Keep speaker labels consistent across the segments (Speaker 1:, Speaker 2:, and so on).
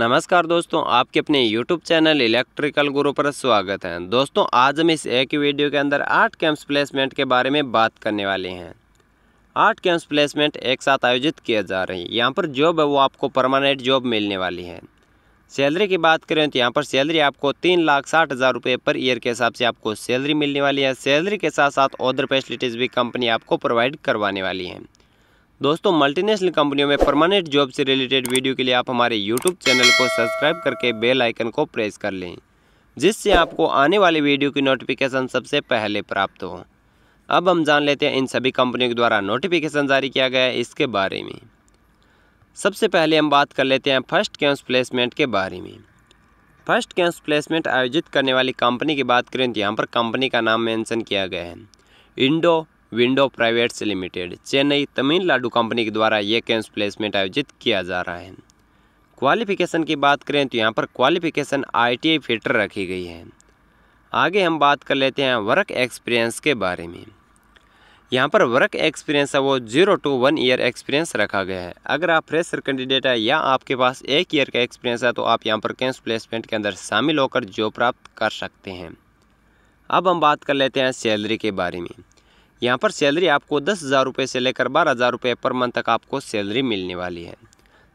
Speaker 1: नमस्कार दोस्तों आपके अपने यूट्यूब चैनल इलेक्ट्रिकल गुरु पर स्वागत है दोस्तों आज हम इस एक वीडियो के अंदर आठ कैंप्स प्लेसमेंट के बारे में बात करने वाले हैं आठ कैंप्स प्लेसमेंट एक साथ आयोजित किए जा रहे हैं यहाँ पर जॉब है वो आपको परमानेंट जॉब मिलने वाली है सैलरी की बात करें तो यहाँ पर सैलरी आपको तीन लाख साठ हज़ार रुपये पर ईयर के हिसाब से आपको सैलरी मिलने वाली है सैलरी के साथ साथ अदर फैसिलिटीज़ भी कंपनी आपको प्रोवाइड करवाने वाली है दोस्तों मल्टीनेशनल कंपनियों में परमानेंट जॉब से रिलेटेड वीडियो के लिए आप हमारे यूट्यूब चैनल को सब्सक्राइब करके बेल आइकन को प्रेस कर लें जिससे आपको आने वाले वीडियो की नोटिफिकेशन सबसे पहले प्राप्त हो अब हम जान लेते हैं इन सभी कंपनियों के द्वारा नोटिफिकेशन जारी किया गया है इसके बारे में सबसे पहले हम बात कर लेते हैं फर्स्ट कैंस प्लेसमेंट के बारे में फर्स्ट कैंस प्लेसमेंट आयोजित करने वाली कंपनी की बात करें तो यहाँ पर कंपनी का नाम मैंशन किया गया है Indo Window Privates Limited Chennai Tamil Nadu company के द्वारा ये कैंस प्लेसमेंट आयोजित किया जा रहा है क्वालिफिकेशन की बात करें तो यहाँ पर क्वालिफिकेशन आई फिटर रखी गई है आगे हम बात कर लेते हैं वर्क एक्सपीरियंस के बारे में यहाँ पर वर्क एक्सपीरियंस है वो zero to one year experience रखा गया है अगर आप फ्रेशर कैंडिडेट है या आपके पास एक ईयर का एक्सपीरियंस है तो आप यहाँ पर कैंस प्लेसमेंट के अंदर शामिल होकर जॉब प्राप्त कर सकते हैं अब हम बात कर लेते हैं सैलरी के बारे में यहाँ पर सैलरी आपको दस हज़ार रुपये से लेकर बारह हज़ार रुपये पर मंथ तक आपको सैलरी मिलने वाली है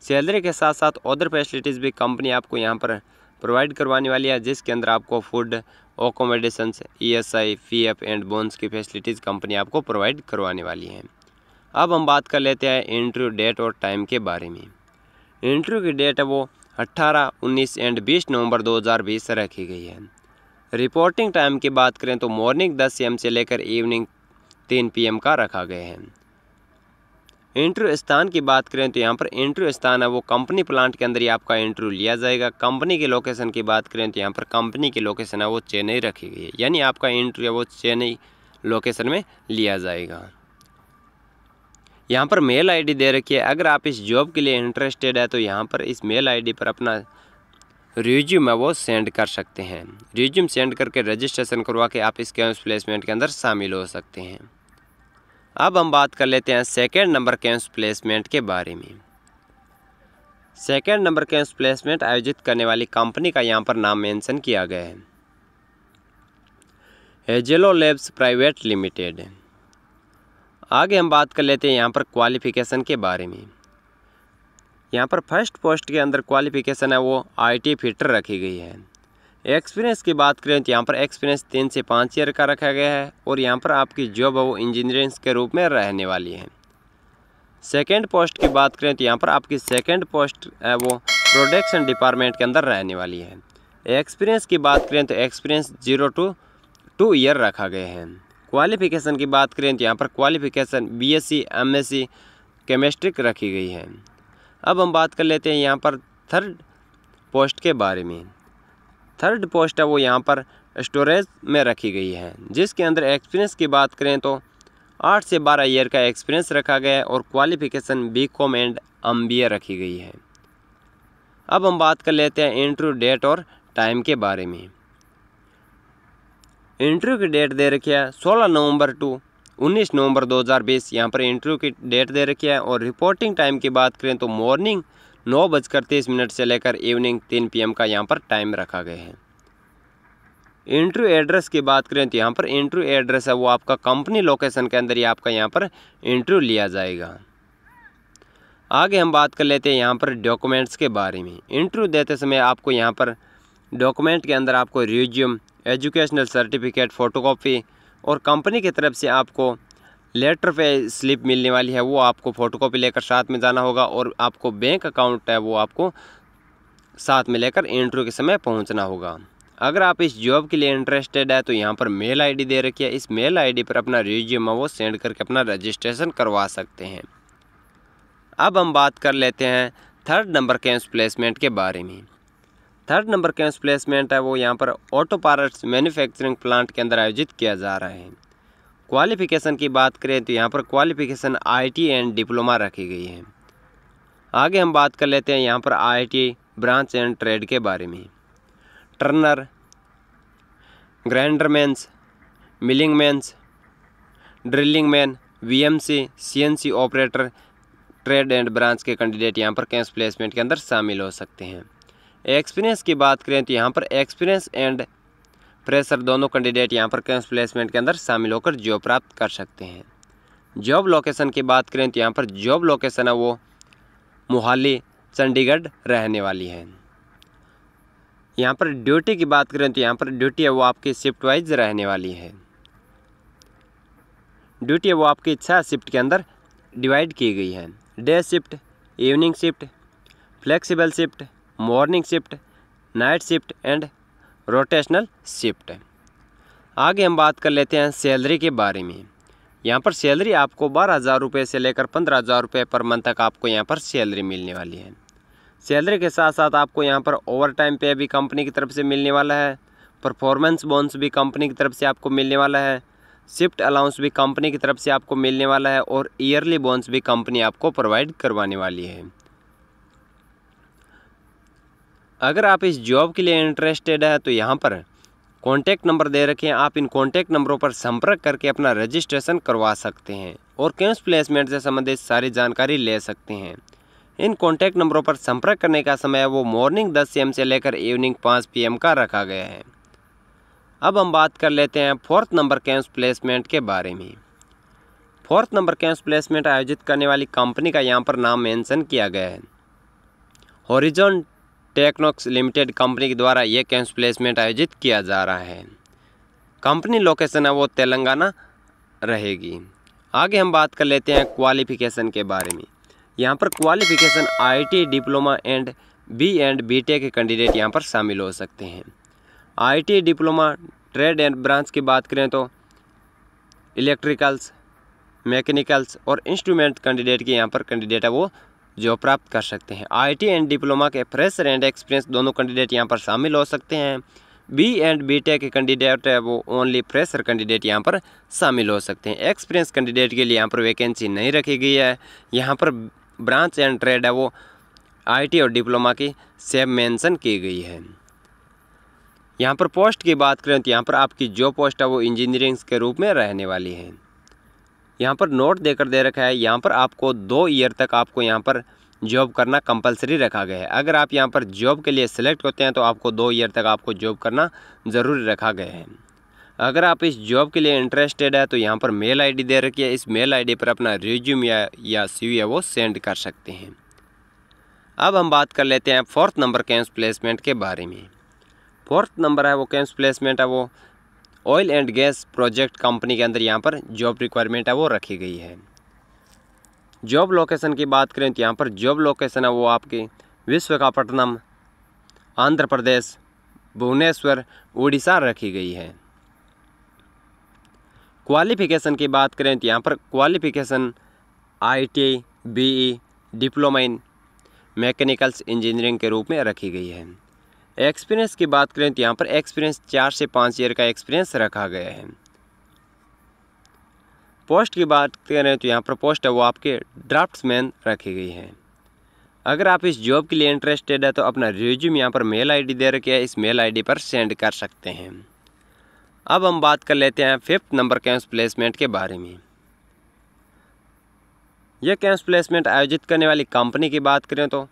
Speaker 1: सैलरी के साथ साथ अदर फैसिलिटीज़ भी कंपनी आपको यहाँ पर प्रोवाइड करवाने वाली है जिसके अंदर आपको food accommodation E S I P F and bonus की फैसिलिटीज़ कंपनी आपको प्रोवाइड करवाने वाली है अब हम बात कर लेते हैं इंटरव्यू डेट और टाइम के बारे में इंटरव्यू की डेट है वो 18, 19 एंड 20 नवंबर 2020 रखी गई है रिपोर्टिंग टाइम की बात करें तो मॉर्निंग 10 एम से लेकर इवनिंग तीन पी का रखा गया है इंटरव्यू स्थान की बात करें तो यहाँ पर इंटरव्यू स्थान है वो कंपनी प्लांट के अंदर ही आपका इंटरव्यू लिया जाएगा कंपनी के लोकेशन की बात करें तो यहाँ पर कंपनी की लोकेशन है वो चेन्नई रखी गई है यानी आपका इंटरव्यू वो चेन्नई लोकेशन में लिया जाएगा यहाँ पर मेल आईडी दे रखी है अगर आप इस जॉब के लिए इंटरेस्टेड है तो यहाँ पर इस मेल आई पर अपना रिज्यूम है वो सेंड कर सकते हैं रिज्यूम सेंड करके रजिस्ट्रेशन करवा के आप इस प्लेसमेंट के अंदर शामिल हो सकते हैं अब हम बात कर लेते हैं सेकेंड नंबर कैंप्स प्लेसमेंट के बारे में सेकेंड नंबर कैंप्स प्लेसमेंट आयोजित करने वाली कंपनी का यहाँ पर नाम मेंशन किया गया है हेजेलो लैब्स प्राइवेट लिमिटेड आगे हम बात कर लेते हैं यहाँ पर क्वालिफिकेशन के बारे में यहाँ पर फर्स्ट पोस्ट के अंदर क्वालिफिकेशन है वो आईटी फिटर रखी गई है एक्सपीरियंस की बात करें तो यहाँ पर एक्सपीरियंस तीन से पाँच ईयर का रखा गया है और यहाँ पर आपकी जॉब है वो इंजीनियरिंग के रूप में रहने वाली है सेकेंड पोस्ट की बात करें तो यहाँ पर आपकी सेकेंड पोस्ट है वो प्रोडक्शन डिपार्टमेंट के अंदर रहने वाली है एक्सपीरियंस की बात करें तो experience zero to two year रखा गया है क्वालिफ़िकेशन की बात करें तो यहाँ पर क्वालिफ़िकेशन बीएससी, एमएससी, केमिस्ट्री रखी गई है अब हम बात कर लेते हैं यहाँ पर थर्ड पोस्ट के बारे में थर्ड पोस्ट है वो यहाँ पर स्टोरेज में रखी गई है जिसके अंदर एक्सपीरियंस की बात करें तो आठ से बारह ईयर का एक्सपीरियंस रखा गया है और qualification B com and M B A रखी गई है अब हम बात कर लेते हैं इंटरव्यू डेट और टाइम के बारे में इंटरव्यू की डेट दे रखी है सोलह नवंबर टू 19 नवंबर 2020 हज़ार यहाँ पर इंटरव्यू की डेट दे रखी है और रिपोर्टिंग टाइम की बात करें तो मॉर्निंग नौ बजकर तीस मिनट से लेकर इवनिंग तीन पीएम का यहाँ पर टाइम रखा गया है इंटरव्यू एड्रेस की बात करें तो यहाँ पर इंटरव्यू एड्रेस है वो आपका कंपनी लोकेशन के अंदर ही आपका यहाँ पर इंटरव्यू लिया जाएगा आगे हम बात कर लेते हैं यहाँ पर डॉक्यूमेंट्स के बारे में इंटरव्यू देते समय आपको यहाँ पर डॉक्यूमेंट के अंदर आपको रिज्यूम एजुकेशनल सर्टिफिकेट फ़ोटोकॉपी और कंपनी की तरफ से आपको लेटर पे स्लिप मिलने वाली है वो आपको फ़ोटोकॉपी लेकर साथ में जाना होगा और आपको बैंक अकाउंट है वो आपको साथ में लेकर इंटरव्यू के समय पहुंचना होगा अगर आप इस जॉब के लिए इंटरेस्टेड है तो यहाँ पर मेल आईडी दे रखी है इस मेल आईडी पर अपना रिज्यूम वो सेंड करके अपना रजिस्ट्रेशन करवा सकते हैं अब हम बात कर लेते हैं थर्ड नंबर कैंस प्लेसमेंट के बारे में थर्ड नंबर कैंस प्लेसमेंट है वो यहाँ पर ऑटो पार्ट्स मैन्युफैक्चरिंग प्लांट के अंदर आयोजित किया जा रहा है क्वालिफ़िकेशन की बात करें तो यहाँ पर क्वालिफ़िकेशन आई एंड डिप्लोमा रखी गई है आगे हम बात कर लेते हैं यहाँ पर आई ब्रांच एंड ट्रेड के बारे में turner grinder mans milling mans drilling man VMC CNC operator trade and branch के कैंडिडेट यहाँ पर कैंस प्लेसमेंट के अंदर शामिल हो सकते हैं एक्सपीरियंस की बात करें तो यहाँ पर एक्सपीरियंस एंड फ्रेशर दोनों कैंडिडेट यहाँ पर कैंस प्लेसमेंट के अंदर शामिल होकर जॉब प्राप्त कर सकते हैं जॉब लोकेशन की बात करें तो यहाँ पर जॉब लोकेशन है वो मोहाली चंडीगढ़ रहने वाली है यहाँ पर ड्यूटी की बात करें तो यहाँ पर ड्यूटी है वो आपकी शिफ्ट वाइज रहने वाली है ड्यूटी है वो आपकी छः शिफ्ट के अंदर डिवाइड की गई है day shift evening shift flexible shift morning shift night shift and rotational shift आगे हम बात कर लेते हैं सैलरी के बारे में यहाँ पर सैलरी आपको बारह हज़ार रुपये से लेकर पंद्रह हज़ार रुपये पर मंथ तक आपको यहाँ पर सैलरी मिलने वाली है सैलरी के साथ साथ आपको यहाँ पर ओवर टाइम पे भी कंपनी की तरफ से मिलने वाला है परफॉर्मेंस बोनस भी कंपनी की तरफ से आपको मिलने वाला है शिफ्ट अलाउंस भी कंपनी की तरफ से आपको मिलने वाला है और ईयरली बोनस भी कंपनी आपको प्रोवाइड करवाने वाली है अगर आप इस जॉब के लिए इंटरेस्टेड है तो यहाँ पर कॉन्टैक्ट नंबर दे रखे हैं आप इन कॉन्टैक्ट नंबरों पर संपर्क करके अपना रजिस्ट्रेशन करवा सकते हैं और कैंस प्लेसमेंट से संबंधित सारी जानकारी ले सकते हैं इन कॉन्टैक्ट नंबरों पर संपर्क करने का समय वो मॉर्निंग 10 एम से लेकर इवनिंग 5 पीएम का रखा गया है अब हम बात कर लेते हैं फोर्थ नंबर कैंस प्लेसमेंट के बारे में फोर्थ नंबर कैंस प्लेसमेंट आयोजित करने वाली कंपनी का यहाँ पर नाम मेंशन किया गया है हॉरिजॉन टेक्नोक्स लिमिटेड कंपनी के द्वारा ये कैंप प्लेसमेंट आयोजित किया जा रहा है कंपनी लोकेशन है वो तेलंगाना रहेगी आगे हम बात कर लेते हैं क्वालिफिकेशन के बारे में यहाँ पर qualification IT diploma and B and BTech के कैंडिडेट यहाँ पर शामिल हो सकते हैं IT diploma trade and branch की बात करें तो इलेक्ट्रिकल्स मैकेनिकल्स और इंस्ट्रूमेंट कैंडिडेट के यहाँ पर कैंडिडेट है वो जॉब प्राप्त कर सकते हैं आईटी एंड डिप्लोमा के फ्रेशर एंड एक्सपीरियंस दोनों कैंडिडेट यहाँ पर शामिल हो सकते हैं बी एंड बी टेक के कैंडिडेट है वो ओनली फ्रेशर कैंडिडेट यहाँ पर शामिल हो सकते हैं एक्सपीरियंस कैंडिडेट के लिए यहाँ पर वैकेंसी नहीं रखी गई है यहाँ पर ब्रांच एंड ट्रेड है वो आईटी और डिप्लोमा की सेब मेंशन की गई है यहाँ पर पोस्ट की बात करें तो यहाँ पर आपकी जो पोस्ट है वो इंजीनियरिंग्स के रूप में रहने वाली है यहाँ पर नोट देकर दे रखा है यहाँ पर आपको दो ईयर तक आपको यहाँ पर जॉब करना कंपलसरी रखा गया है अगर आप यहाँ पर जॉब के लिए सिलेक्ट होते हैं तो आपको दो ईयर तक आपको जॉब करना ज़रूरी रखा गया है अगर आप इस जॉब के लिए इंटरेस्टेड है तो यहाँ पर मेल आईडी दे रखी है इस मेल आईडी पर अपना रिज्यूम या या सी है वो सेंड कर सकते हैं अब हम बात कर लेते हैं फोर्थ नंबर कैंस प्लेसमेंट के बारे में फोर्थ नंबर है वो कैंस प्लेसमेंट है वो oil and gas project company के अंदर यहाँ पर जॉब रिक्वायरमेंट है वो रखी गई है जॉब लोकेशन की बात करें तो यहाँ पर जॉब लोकेशन है वो आपकी विश्वकापट्टनम आंध्र प्रदेश भुवनेश्वर उड़ीसा रखी गई है क्वालिफिकेशन की बात करें तो यहाँ पर qualification I BE diploma in mechanicals engineering के रूप में रखी गई है एक्सपीरियंस की बात करें तो यहाँ पर एक्सपीरियंस चार से पाँच ईयर का एक्सपीरियंस रखा गया है पोस्ट की बात करें तो यहाँ पर पोस्ट है वो आपके ड्राफ्ट्समैन रखी गई है अगर आप इस जॉब के लिए इंटरेस्टेड है तो अपना रिज्यूम यहाँ पर मेल आईडी दे रखी है इस मेल आईडी पर सेंड कर सकते हैं अब हम बात कर लेते हैं फिफ्थ नंबर कैंस प्लेसमेंट के बारे में यह कैंस प्लेसमेंट आयोजित करने वाली कंपनी की बात करें तो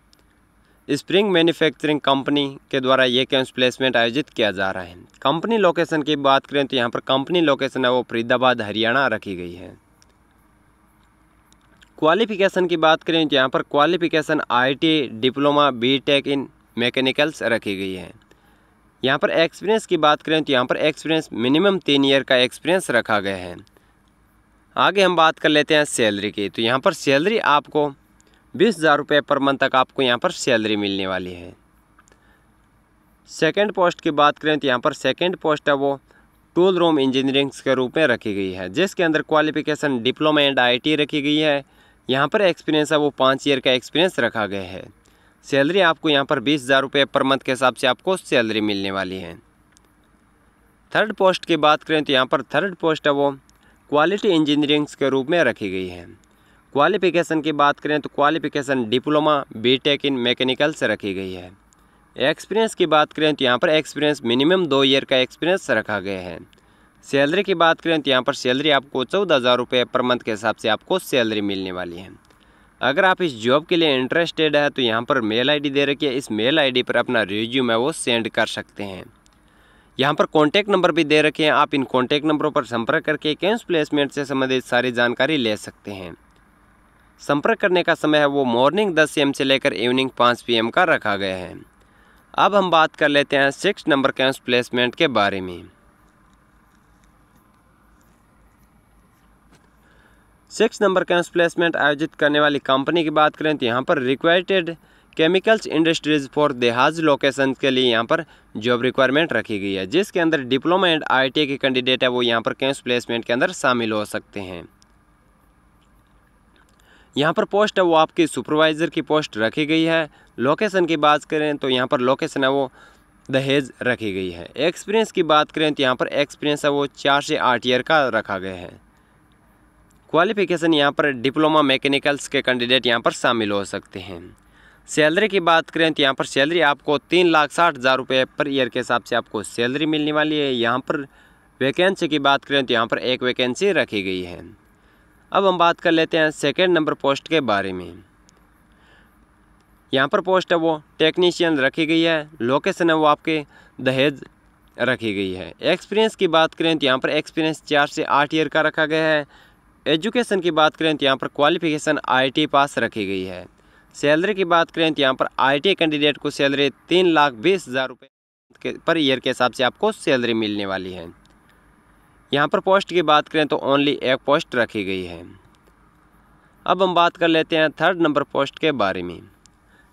Speaker 1: स्प्रिंग मैन्युफैक्चरिंग कंपनी के द्वारा ये कैंप प्लेसमेंट आयोजित किया जा रहा है कंपनी लोकेशन की बात करें तो यहाँ पर कंपनी लोकेशन है वो फरीदाबाद हरियाणा रखी गई है क्वालिफिकेशन की बात करें तो यहाँ पर qualification IT diploma BTech in mechanicals रखी गई है यहाँ पर एक्सपीरियंस की बात करें तो यहाँ पर एक्सपीरियंस मिनिमम तीन ईयर का एक्सपीरियंस रखा गया है आगे हम बात कर लेते हैं सैलरी की तो यहाँ पर सैलरी आपको बीस हज़ार रुपये पर मंथ तक आपको यहाँ पर सैलरी मिलने वाली है सेकेंड पोस्ट की बात करें तो यहाँ पर सेकेंड पोस्ट है वो टूल रूम इंजीनियरिंग्स के रूप में रखी गई है जिसके अंदर क्वालिफिकेशन डिप्लोमा एंड आई रखी गई है यहाँ पर एक्सपीरियंस है वो पाँच ईयर का एक्सपीरियंस रखा गया है सैलरी आपको यहाँ पर बीस हज़ार रुपये पर मंथ के हिसाब से आपको सैलरी मिलने वाली है थर्ड पोस्ट की बात करें तो यहाँ पर थर्ड पोस्ट है वो क्वालिटी इंजीनियरिंग्स के रूप में रखी गई है क्वालिफ़िकेशन की बात करें तो qualification diploma BTech in mechanical से रखी गई है एक्सपीरियंस की बात करें तो यहाँ पर एक्सपीरियंस मिनिमम दो ईयर का एक्सपीरियंस रखा गया है सैलरी की बात करें तो यहाँ पर सैलरी आपको चौदह हज़ार रुपये पर मंथ के हिसाब से आपको सैलरी मिलने वाली है अगर आप इस जॉब के लिए इंटरेस्टेड है तो यहाँ पर मेल आई दे रखी है इस मेल आई पर अपना रिज्यूम है वो सेंड कर सकते हैं यहाँ पर कॉन्टैक्ट नंबर भी दे रखे हैं आप इन कॉन्टैक्ट नंबरों पर संपर्क करके कैंस प्लेसमेंट से संबंधित सारी जानकारी ले सकते हैं संपर्क करने का समय है वो मॉर्निंग 10 एम से लेकर इवनिंग 5 पीएम का रखा गया है अब हम बात कर लेते हैं सिक्स नंबर कैंस प्लेसमेंट के बारे में सिक्स नंबर कैंस प्लेसमेंट आयोजित करने वाली कंपनी की बात करें तो यहाँ पर required chemicals industries for Dahej location के लिए यहाँ पर जॉब रिक्वायरमेंट रखी गई है जिसके अंदर डिप्लोमा एंड आई के कैंडिडेट है वो यहाँ पर कैंस प्लेसमेंट के अंदर शामिल हो सकते हैं यहाँ पर पोस्ट है वो आपके सुपरवाइज़र की पोस्ट रखी गई है लोकेशन की बात करें तो यहाँ पर लोकेशन है वो दहेज रखी गई है एक्सपीरियंस की बात करें तो यहाँ पर एक्सपीरियंस है वो चार से आठ ईयर का रखा गया है क्वालिफिकेशन यहाँ पर डिप्लोमा मैकेनिकल्स के कैंडिडेट यहाँ पर शामिल हो सकते हैं सैलरी की बात करें तो यहाँ पर सैलरी आपको तीन लाख साठ हज़ार रुपये पर ईयर के हिसाब से आपको सैलरी मिलने वाली है यहाँ पर वैकेंसी की बात करें तो यहाँ पर एक वैकेंसी रखी गई है अब हम बात कर लेते हैं सेकेंड नंबर पोस्ट के बारे में यहाँ पर पोस्ट है वो टेक्नीशियन रखी गई है लोकेशन है वो आपके दहेज रखी गई है एक्सपीरियंस की बात करें तो यहाँ पर एक्सपीरियंस चार से आठ ईयर का रखा गया है एजुकेशन की बात करें तो यहाँ पर क्वालिफिकेशन आईटी पास रखी गई है सैलरी की बात करें तो यहाँ पर आईटी कैंडिडेट को सैलरी तीन लाख बीस हज़ार रुपये पर ईयर के हिसाब से आपको सैलरी मिलने वाली है यहाँ पर पोस्ट की बात करें तो ओनली एक पोस्ट रखी गई है अब हम बात कर लेते हैं थर्ड नंबर पोस्ट के बारे में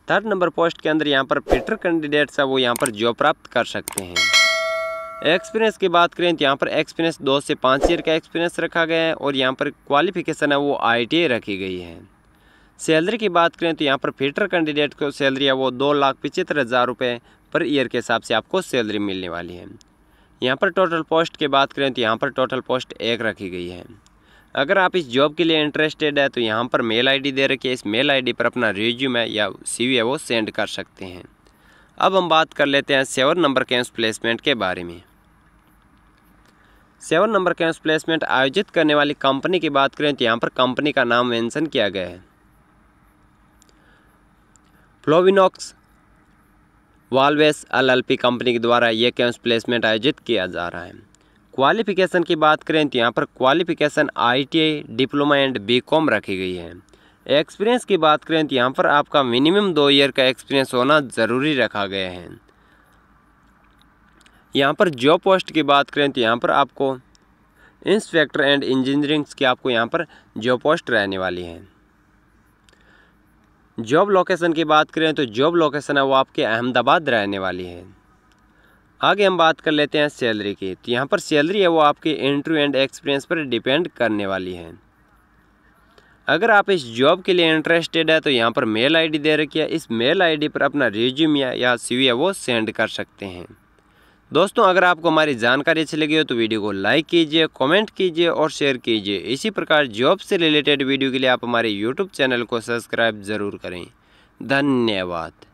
Speaker 1: थर्ड नंबर पोस्ट के अंदर यहाँ पर फिटर कैंडिडेट्स है वो यहाँ पर जॉब प्राप्त कर सकते हैं एक्सपीरियंस की बात करें तो यहाँ पर एक्सपीरियंस दो से पाँच ईयर का एक्सपीरियंस रखा गया है और यहाँ पर क्वालिफिकेशन है वो आई रखी गई है सैलरी की बात करें तो यहाँ पर फिटर कैंडिडेट को सैलरी है वो दो लाख पचहत्तर हज़ार रुपये पर ईयर के हिसाब से आपको सैलरी मिलने वाली है यहाँ पर टोटल पोस्ट की बात करें तो यहाँ पर टोटल पोस्ट एक रखी गई है अगर आप इस जॉब के लिए इंटरेस्टेड है तो यहाँ पर मेल आईडी दे रखी है इस मेल आईडी पर अपना रिज्यूम है या सीवी है वो सेंड कर सकते हैं अब हम बात कर लेते हैं सेवन नंबर कैंप्स प्लेसमेंट के बारे में सेवन नंबर कैंप्स प्लेसमेंट आयोजित करने वाली कंपनी की बात करें तो यहाँ पर कंपनी का नाम मैंसन किया गया है फ्लोविनॉक्स वालवेस एलएलपी कंपनी के द्वारा ये कैंस प्लेसमेंट आयोजित किया जा रहा है क्वालिफिकेशन की बात करें तो यहाँ पर qualification ITI diploma and BCom रखी गई है एक्सपीरियंस की बात करें तो यहाँ पर आपका मिनिमम दो ईयर का एक्सपीरियंस होना ज़रूरी रखा गया है यहाँ पर जॉब पोस्ट की बात करें तो यहाँ पर आपको इंस्पेक्टर एंड इंजीनियरिंग्स की आपको यहाँ पर जॉब पोस्ट रहने वाली है जॉब लोकेशन की बात करें तो जॉब लोकेशन है वो आपके अहमदाबाद रहने वाली है आगे हम बात कर लेते हैं सैलरी की तो यहाँ पर सैलरी है वो आपके इंटरव्यू एंड एक्सपीरियंस पर डिपेंड करने वाली है अगर आप इस जॉब के लिए इंटरेस्टेड है तो यहाँ पर मेल आईडी दे रखी है इस मेल आईडी पर अपना रिज्यूम या, या सीवी है वो सेंड कर सकते हैं दोस्तों अगर आपको हमारी जानकारी अच्छी लगी हो तो वीडियो को लाइक कीजिए कमेंट कीजिए और शेयर कीजिए इसी प्रकार जॉब से रिलेटेड वीडियो के लिए आप हमारे यूट्यूब चैनल को सब्सक्राइब ज़रूर करें धन्यवाद